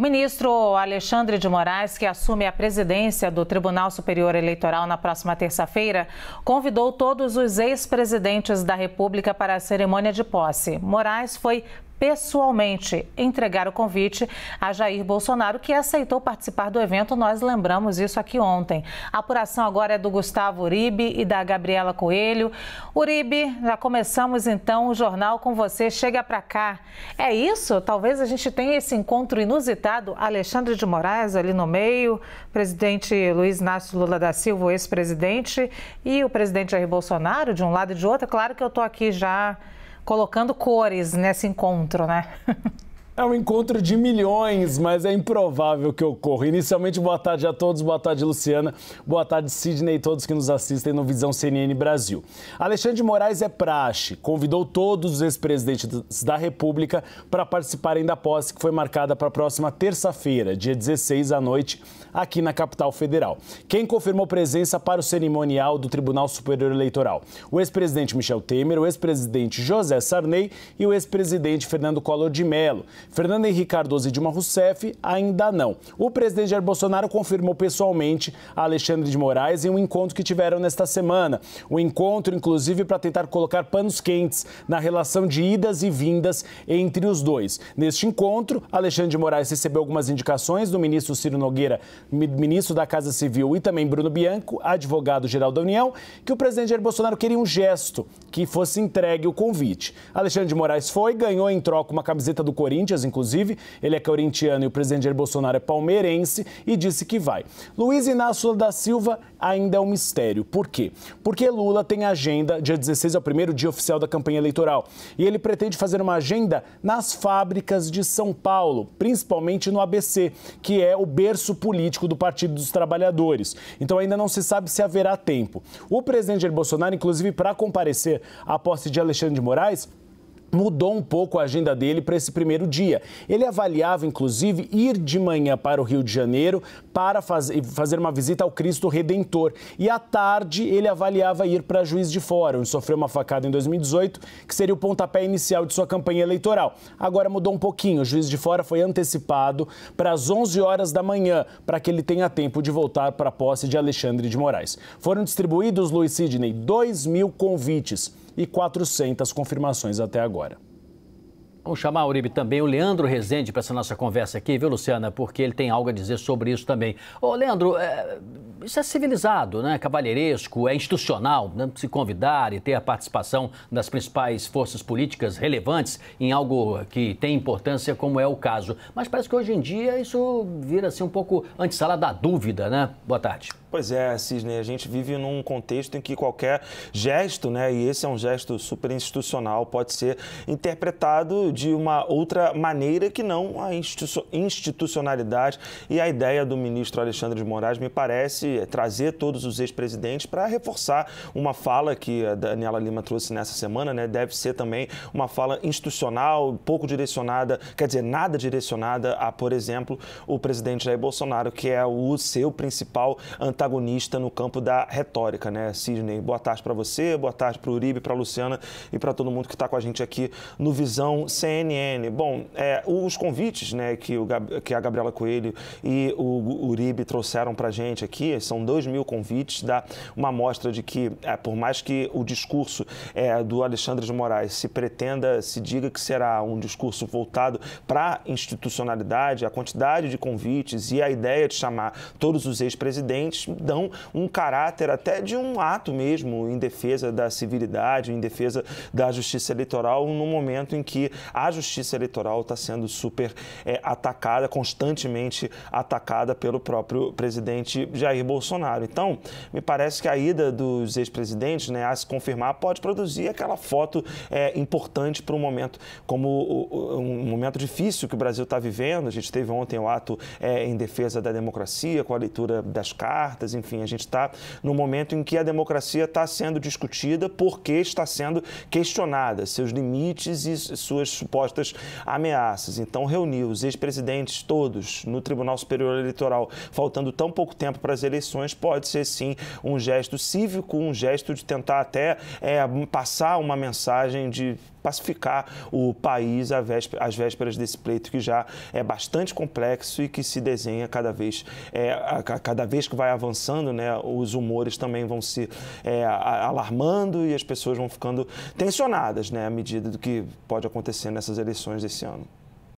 O ministro Alexandre de Moraes, que assume a presidência do Tribunal Superior Eleitoral na próxima terça-feira, convidou todos os ex-presidentes da República para a cerimônia de posse. Moraes foi pessoalmente entregar o convite a Jair Bolsonaro, que aceitou participar do evento. Nós lembramos isso aqui ontem. A apuração agora é do Gustavo Uribe e da Gabriela Coelho. Uribe, já começamos então o jornal com você. Chega para cá. É isso? Talvez a gente tenha esse encontro inusitado. Alexandre de Moraes ali no meio, presidente Luiz Inácio Lula da Silva, ex-presidente, e o presidente Jair Bolsonaro de um lado e de outro. É claro que eu estou aqui já colocando cores nesse encontro, né? É um encontro de milhões, mas é improvável que ocorra. Inicialmente, boa tarde a todos, boa tarde, Luciana, boa tarde, Sidney e todos que nos assistem no Visão CNN Brasil. Alexandre de Moraes é praxe, convidou todos os ex-presidentes da República para participarem da posse que foi marcada para a próxima terça-feira, dia 16 à noite, aqui na capital federal. Quem confirmou presença para o cerimonial do Tribunal Superior Eleitoral? O ex-presidente Michel Temer, o ex-presidente José Sarney e o ex-presidente Fernando Collor de Mello. Fernando Henrique Cardoso e Dilma Rousseff ainda não. O presidente Jair Bolsonaro confirmou pessoalmente a Alexandre de Moraes em um encontro que tiveram nesta semana. O encontro, inclusive, para tentar colocar panos quentes na relação de idas e vindas entre os dois. Neste encontro, Alexandre de Moraes recebeu algumas indicações do ministro Ciro Nogueira, ministro da Casa Civil, e também Bruno Bianco, advogado-geral da União, que o presidente Jair Bolsonaro queria um gesto que fosse entregue o convite. Alexandre de Moraes foi, ganhou em troca uma camiseta do Corinthians Corinthians, inclusive. Ele é corintiano e o presidente Jair Bolsonaro é palmeirense e disse que vai. Luiz Inácio da Silva ainda é um mistério. Por quê? Porque Lula tem agenda, dia 16 é o primeiro dia oficial da campanha eleitoral, e ele pretende fazer uma agenda nas fábricas de São Paulo, principalmente no ABC, que é o berço político do Partido dos Trabalhadores. Então ainda não se sabe se haverá tempo. O presidente Jair Bolsonaro, inclusive, para comparecer à posse de Alexandre de Moraes, mudou um pouco a agenda dele para esse primeiro dia. Ele avaliava, inclusive, ir de manhã para o Rio de Janeiro para fazer uma visita ao Cristo Redentor. E à tarde, ele avaliava ir para Juiz de Fora, onde sofreu uma facada em 2018, que seria o pontapé inicial de sua campanha eleitoral. Agora mudou um pouquinho. O Juiz de Fora foi antecipado para as 11 horas da manhã, para que ele tenha tempo de voltar para a posse de Alexandre de Moraes. Foram distribuídos, Luiz Sidney, 2 mil convites e 400 confirmações até agora. Vamos chamar, Uribe, também o Leandro Rezende para essa nossa conversa aqui, viu, Luciana? Porque ele tem algo a dizer sobre isso também. Ô, Leandro, é... isso é civilizado, né? Cavalheiresco, é institucional né? se convidar e ter a participação das principais forças políticas relevantes em algo que tem importância, como é o caso. Mas parece que hoje em dia isso vira assim, um pouco antesala da dúvida, né? Boa tarde. Pois é, Cisne, a gente vive num contexto em que qualquer gesto, né, e esse é um gesto super institucional, pode ser interpretado de uma outra maneira que não a institucionalidade. E a ideia do ministro Alexandre de Moraes me parece é trazer todos os ex-presidentes para reforçar uma fala que a Daniela Lima trouxe nessa semana, né, deve ser também uma fala institucional, pouco direcionada, quer dizer, nada direcionada a, por exemplo, o presidente Jair Bolsonaro, que é o seu principal antagonista protagonista no campo da retórica, né, Sidney? Boa tarde para você, boa tarde para o Uribe, para Luciana e para todo mundo que está com a gente aqui no Visão CNN. Bom, é, os convites né, que, o, que a Gabriela Coelho e o Uribe trouxeram para a gente aqui são dois mil convites, dá uma amostra de que, é, por mais que o discurso é, do Alexandre de Moraes se pretenda, se diga que será um discurso voltado para institucionalidade, a quantidade de convites e a ideia de chamar todos os ex-presidentes, dão um caráter até de um ato mesmo em defesa da civilidade, em defesa da justiça eleitoral, num momento em que a justiça eleitoral está sendo super é, atacada, constantemente atacada pelo próprio presidente Jair Bolsonaro. Então, me parece que a ida dos ex-presidentes né, a se confirmar pode produzir aquela foto é, importante para um momento como um momento difícil que o Brasil está vivendo. A gente teve ontem o ato é, em defesa da democracia, com a leitura das cartas enfim, a gente está no momento em que a democracia está sendo discutida porque está sendo questionada, seus limites e suas supostas ameaças. Então, reunir os ex-presidentes todos no Tribunal Superior Eleitoral, faltando tão pouco tempo para as eleições, pode ser sim um gesto cívico, um gesto de tentar até é, passar uma mensagem de pacificar o país às vésperas desse pleito que já é bastante complexo e que se desenha cada vez, é, a, cada vez que vai avançando, né, os humores também vão se é, alarmando e as pessoas vão ficando tensionadas né, à medida do que pode acontecer nessas eleições desse ano.